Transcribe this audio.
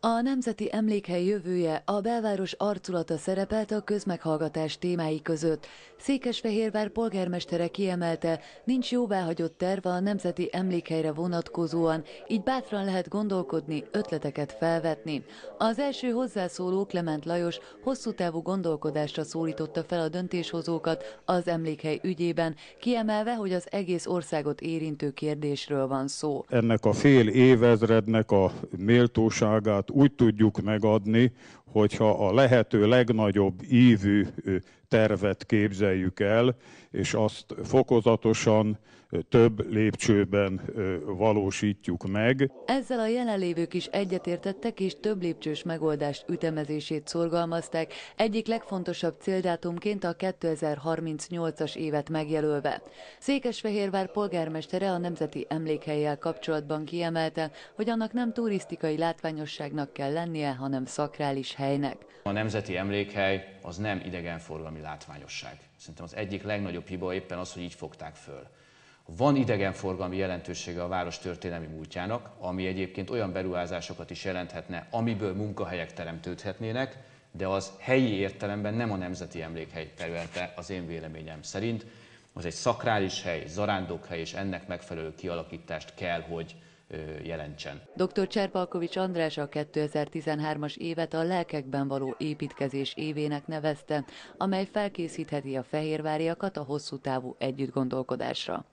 A Nemzeti Emlékhely jövője, a belváros arculata szerepelt a közmeghallgatás témái között. Székesfehérvár polgármestere kiemelte, nincs jóváhagyott terv a Nemzeti Emlékhelyre vonatkozóan, így bátran lehet gondolkodni, ötleteket felvetni. Az első hozzászóló Klement Lajos hosszú távú gondolkodásra szólította fel a döntéshozókat az emlékhely ügyében, kiemelve, hogy az egész országot érintő kérdésről van szó. Ennek a fél évezrednek a méltóságát úgy tudjuk megadni, hogyha a lehető legnagyobb ívű tervet képzeljük el, és azt fokozatosan több lépcsőben valósítjuk meg. Ezzel a jelenlévők is egyetértettek, és több lépcsős megoldást ütemezését szorgalmazták, egyik legfontosabb céldátumként a 2038-as évet megjelölve. Székesfehérvár polgármestere a Nemzeti Emlékhelyjel kapcsolatban kiemelte, hogy annak nem turisztikai látványosságnak kell lennie, hanem szakrális helynek. A Nemzeti Emlékhely az nem idegenforgalmi valami látványosság. Szerintem az egyik legnagyobb hiba éppen az, hogy így fogták föl. Van idegenforgalmi jelentősége a város történelmi múltjának, ami egyébként olyan beruházásokat is jelenthetne, amiből munkahelyek teremtődhetnének, de az helyi értelemben nem a nemzeti emlékhely területe az én véleményem szerint. Az egy szakrális hely, zarándokhely, és ennek megfelelő kialakítást kell, hogy jelentsen. Dr. Cserpalkovics András a 2013-as évet a lelkekben való építkezés évének nevezte, amely felkészítheti a fehérváriakat a hosszú távú együttgondolkodásra.